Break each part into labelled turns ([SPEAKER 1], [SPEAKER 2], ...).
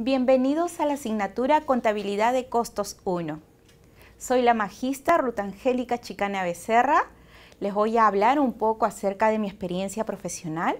[SPEAKER 1] Bienvenidos a la asignatura Contabilidad de Costos 1. Soy la magista Ruta Angélica Chicana Becerra. Les voy a hablar un poco acerca de mi experiencia profesional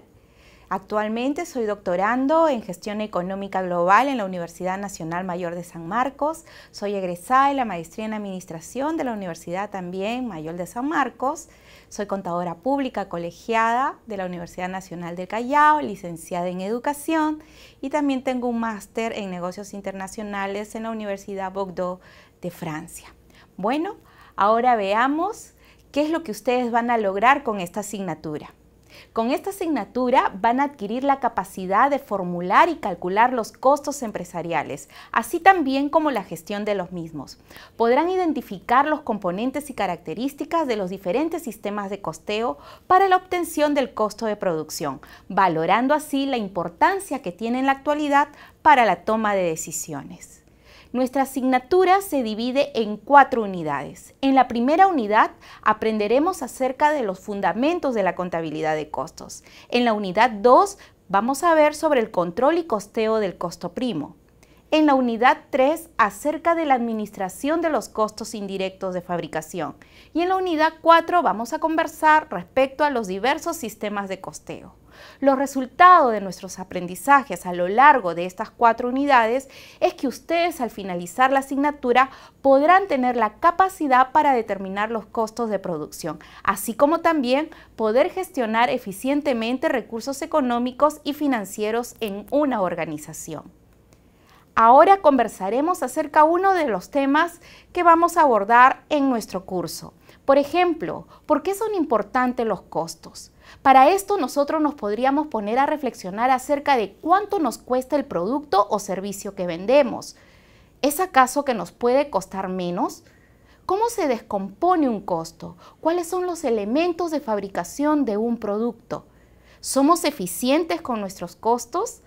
[SPEAKER 1] Actualmente soy doctorando en gestión económica global en la Universidad Nacional Mayor de San Marcos. Soy egresada de la maestría en administración de la Universidad también Mayor de San Marcos. Soy contadora pública colegiada de la Universidad Nacional del Callao, licenciada en educación y también tengo un máster en negocios internacionales en la Universidad Bordeaux de Francia. Bueno, ahora veamos qué es lo que ustedes van a lograr con esta asignatura. Con esta asignatura van a adquirir la capacidad de formular y calcular los costos empresariales, así también como la gestión de los mismos. Podrán identificar los componentes y características de los diferentes sistemas de costeo para la obtención del costo de producción, valorando así la importancia que tiene en la actualidad para la toma de decisiones. Nuestra asignatura se divide en cuatro unidades. En la primera unidad aprenderemos acerca de los fundamentos de la contabilidad de costos. En la unidad 2 vamos a ver sobre el control y costeo del costo primo en la unidad 3 acerca de la administración de los costos indirectos de fabricación y en la unidad 4 vamos a conversar respecto a los diversos sistemas de costeo. Los resultados de nuestros aprendizajes a lo largo de estas cuatro unidades es que ustedes al finalizar la asignatura podrán tener la capacidad para determinar los costos de producción, así como también poder gestionar eficientemente recursos económicos y financieros en una organización. Ahora conversaremos acerca uno de los temas que vamos a abordar en nuestro curso. Por ejemplo, ¿por qué son importantes los costos? Para esto nosotros nos podríamos poner a reflexionar acerca de cuánto nos cuesta el producto o servicio que vendemos. ¿Es acaso que nos puede costar menos? ¿Cómo se descompone un costo? ¿Cuáles son los elementos de fabricación de un producto? ¿Somos eficientes con nuestros costos?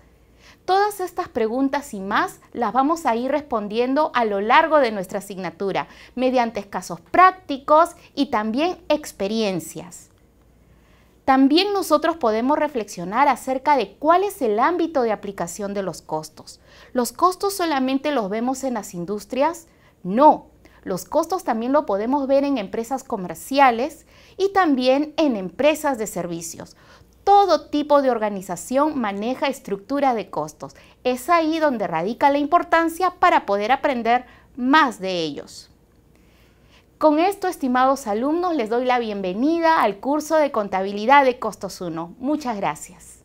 [SPEAKER 1] Todas estas preguntas y más las vamos a ir respondiendo a lo largo de nuestra asignatura, mediante casos prácticos y también experiencias. También nosotros podemos reflexionar acerca de cuál es el ámbito de aplicación de los costos. ¿Los costos solamente los vemos en las industrias? No, los costos también lo podemos ver en empresas comerciales y también en empresas de servicios. Todo tipo de organización maneja estructura de costos. Es ahí donde radica la importancia para poder aprender más de ellos. Con esto, estimados alumnos, les doy la bienvenida al curso de Contabilidad de Costos 1. Muchas gracias.